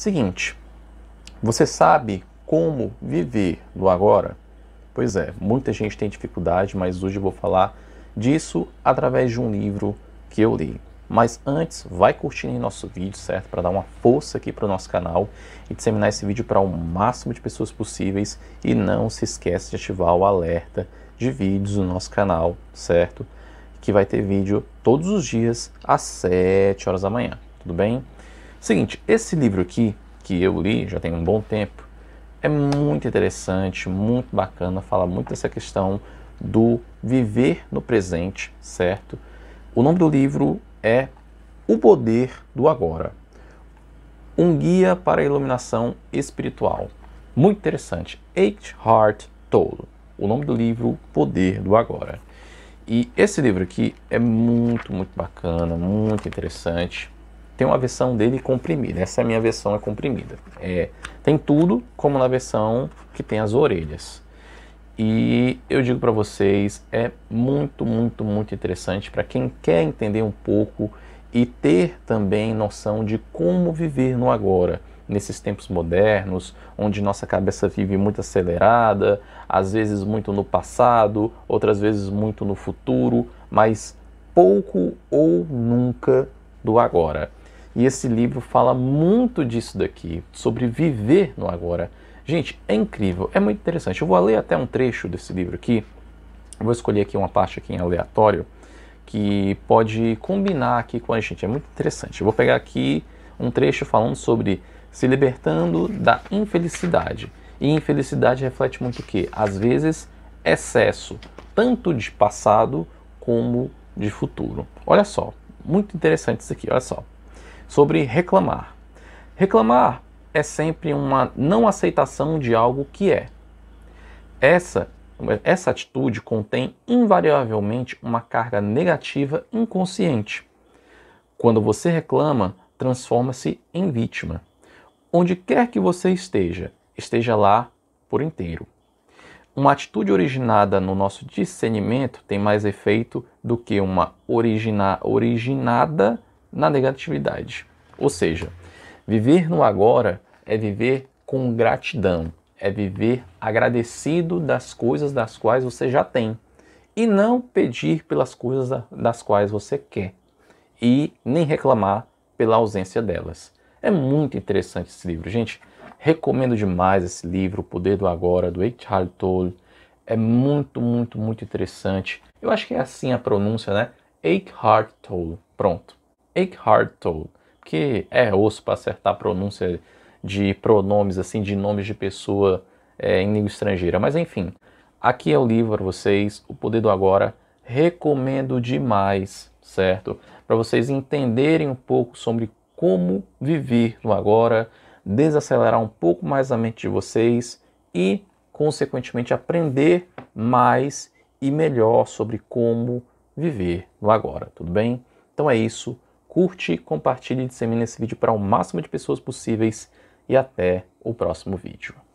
Seguinte, você sabe como viver no agora? Pois é, muita gente tem dificuldade, mas hoje eu vou falar disso através de um livro que eu li. Mas antes, vai curtindo nosso vídeo, certo? Para dar uma força aqui para o nosso canal e disseminar esse vídeo para o máximo de pessoas possíveis. E não se esquece de ativar o alerta de vídeos do nosso canal, certo? Que vai ter vídeo todos os dias às 7 horas da manhã, tudo bem? Seguinte, esse livro aqui, que eu li já tem um bom tempo, é muito interessante, muito bacana, fala muito dessa questão do viver no presente, certo? O nome do livro é O Poder do Agora. Um guia para a iluminação espiritual. Muito interessante. Eight Hart Toll. O nome do livro Poder do Agora. E esse livro aqui é muito, muito bacana, muito interessante. Tem uma versão dele comprimida. Essa é a minha versão é comprimida. É, tem tudo como na versão que tem as orelhas. E eu digo para vocês, é muito, muito, muito interessante para quem quer entender um pouco e ter também noção de como viver no agora, nesses tempos modernos, onde nossa cabeça vive muito acelerada, às vezes muito no passado, outras vezes muito no futuro, mas pouco ou nunca do agora. E esse livro fala muito disso daqui, sobre viver no agora. Gente, é incrível, é muito interessante. Eu vou ler até um trecho desse livro aqui. Eu vou escolher aqui uma parte aqui em aleatório que pode combinar aqui com a gente. É muito interessante. Eu vou pegar aqui um trecho falando sobre se libertando da infelicidade. E infelicidade reflete muito o quê? Às vezes, excesso, tanto de passado como de futuro. Olha só, muito interessante isso aqui, olha só sobre reclamar. Reclamar é sempre uma não aceitação de algo que é. Essa, essa atitude contém invariavelmente uma carga negativa inconsciente. Quando você reclama, transforma-se em vítima. Onde quer que você esteja, esteja lá por inteiro. Uma atitude originada no nosso discernimento tem mais efeito do que uma origina, originada na negatividade. Ou seja, viver no agora é viver com gratidão, é viver agradecido das coisas das quais você já tem e não pedir pelas coisas das quais você quer e nem reclamar pela ausência delas. É muito interessante esse livro, gente. Recomendo demais esse livro, O Poder do Agora, do Eckhart Tolle. É muito, muito, muito interessante. Eu acho que é assim a pronúncia, né? Eckhart Tolle. Pronto. Eckhart Tolle, que é osso para acertar a pronúncia de pronomes, assim, de nomes de pessoa é, em língua estrangeira. Mas enfim, aqui é o livro para vocês, O Poder do Agora. Recomendo demais, certo? Para vocês entenderem um pouco sobre como viver no agora, desacelerar um pouco mais a mente de vocês e, consequentemente, aprender mais e melhor sobre como viver no agora, tudo bem? Então é isso curte, compartilhe e dissemine esse vídeo para o máximo de pessoas possíveis e até o próximo vídeo.